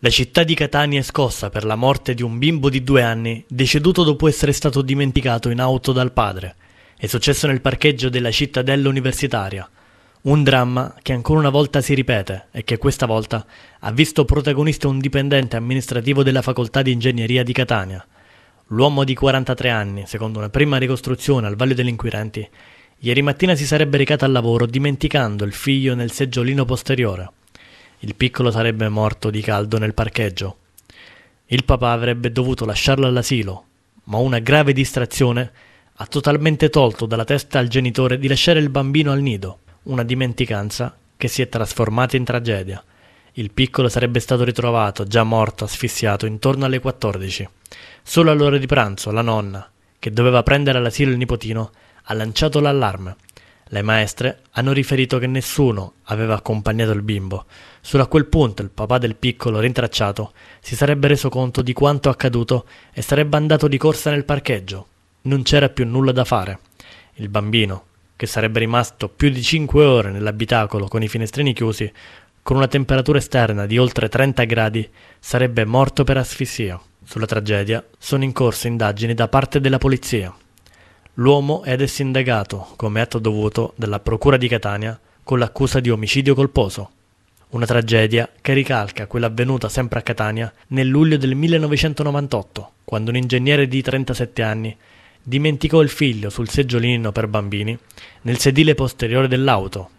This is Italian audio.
La città di Catania è scossa per la morte di un bimbo di due anni deceduto dopo essere stato dimenticato in auto dal padre. È successo nel parcheggio della cittadella universitaria. Un dramma che ancora una volta si ripete e che questa volta ha visto protagonista un dipendente amministrativo della facoltà di ingegneria di Catania. L'uomo di 43 anni, secondo una prima ricostruzione al Valle degli Inquirenti, ieri mattina si sarebbe recato al lavoro dimenticando il figlio nel seggiolino posteriore. Il piccolo sarebbe morto di caldo nel parcheggio. Il papà avrebbe dovuto lasciarlo all'asilo, ma una grave distrazione ha totalmente tolto dalla testa al genitore di lasciare il bambino al nido, una dimenticanza che si è trasformata in tragedia. Il piccolo sarebbe stato ritrovato, già morto, asfissiato, intorno alle 14. Solo all'ora di pranzo la nonna, che doveva prendere all'asilo il nipotino, ha lanciato l'allarme. Le maestre hanno riferito che nessuno aveva accompagnato il bimbo. Solo a quel punto il papà del piccolo rintracciato si sarebbe reso conto di quanto accaduto e sarebbe andato di corsa nel parcheggio. Non c'era più nulla da fare. Il bambino, che sarebbe rimasto più di 5 ore nell'abitacolo con i finestrini chiusi, con una temperatura esterna di oltre 30 gradi, sarebbe morto per asfissia. Sulla tragedia sono in corso indagini da parte della polizia l'uomo è indagato come atto dovuto dalla Procura di Catania con l'accusa di omicidio colposo. Una tragedia che ricalca quella avvenuta sempre a Catania nel luglio del 1998, quando un ingegnere di 37 anni dimenticò il figlio sul seggiolino per bambini nel sedile posteriore dell'auto